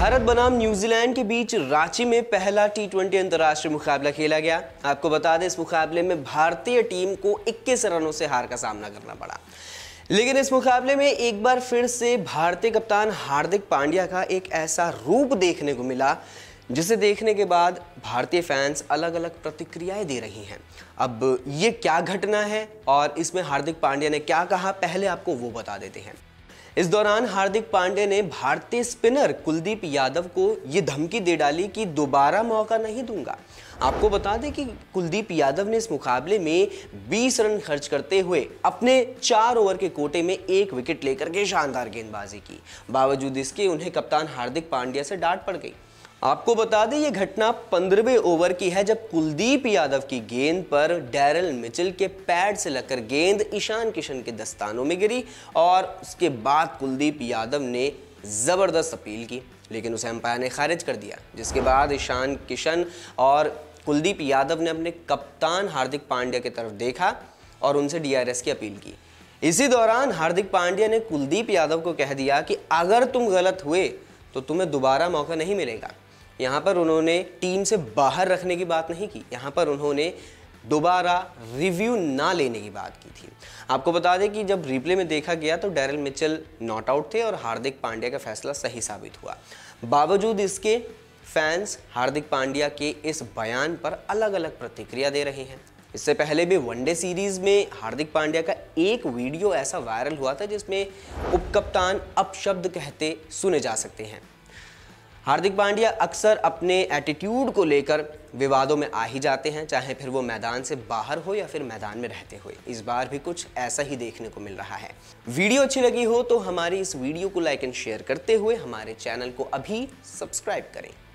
भारत बनाम न्यूजीलैंड के बीच रांची में पहला टी ट्वेंटी अंतर्राष्ट्रीय मुकाबला खेला गया आपको बता दें इस मुकाबले में भारतीय टीम को 21 रनों से हार का सामना करना पड़ा लेकिन इस मुकाबले में एक बार फिर से भारतीय कप्तान हार्दिक पांड्या का एक ऐसा रूप देखने को मिला जिसे देखने के बाद भारतीय फैंस अलग अलग प्रतिक्रियाएं दे रही हैं अब ये क्या घटना है और इसमें हार्दिक पांड्या ने क्या कहा पहले आपको वो बता देते हैं इस दौरान हार्दिक पांडे ने भारतीय स्पिनर कुलदीप यादव को ये धमकी दे डाली कि दोबारा मौका नहीं दूंगा आपको बता दें कि कुलदीप यादव ने इस मुकाबले में 20 रन खर्च करते हुए अपने चार ओवर के कोटे में एक विकेट लेकर के शानदार गेंदबाजी की बावजूद इसके उन्हें कप्तान हार्दिक पांड्या से डांट पड़ गई आपको बता दें ये घटना पंद्रहवें ओवर की है जब कुलदीप यादव की गेंद पर डैरल मिचल के पैड से लगकर गेंद ईशान किशन के दस्तानों में गिरी और उसके बाद कुलदीप यादव ने ज़बरदस्त अपील की लेकिन उसे अंपायर ने खारिज कर दिया जिसके बाद ईशान किशन और कुलदीप यादव ने अपने कप्तान हार्दिक पांड्या की तरफ देखा और उनसे डीआरएस की अपील की इसी दौरान हार्दिक पांड्या ने कुलदीप यादव को कह दिया कि अगर तुम गलत हुए तो तुम्हें दोबारा मौका नहीं मिलेगा यहाँ पर उन्होंने टीम से बाहर रखने की बात नहीं की यहाँ पर उन्होंने दोबारा रिव्यू ना लेने की बात की थी आपको बता दें कि जब रिप्ले में देखा गया तो डैरल मिचल नॉट आउट थे और हार्दिक पांड्या का फैसला सही साबित हुआ बावजूद इसके फैंस हार्दिक पांड्या के इस बयान पर अलग अलग प्रतिक्रिया दे रहे हैं इससे पहले भी वनडे सीरीज में हार्दिक पांड्या का एक वीडियो ऐसा वायरल हुआ था जिसमें उपकप्तान अपशब्द कहते सुने जा सकते हैं हार्दिक पांड्या अक्सर अपने एटीट्यूड को लेकर विवादों में आ ही जाते हैं चाहे फिर वो मैदान से बाहर हो या फिर मैदान में रहते हुए इस बार भी कुछ ऐसा ही देखने को मिल रहा है वीडियो अच्छी लगी हो तो हमारी इस वीडियो को लाइक एंड शेयर करते हुए हमारे चैनल को अभी सब्सक्राइब करें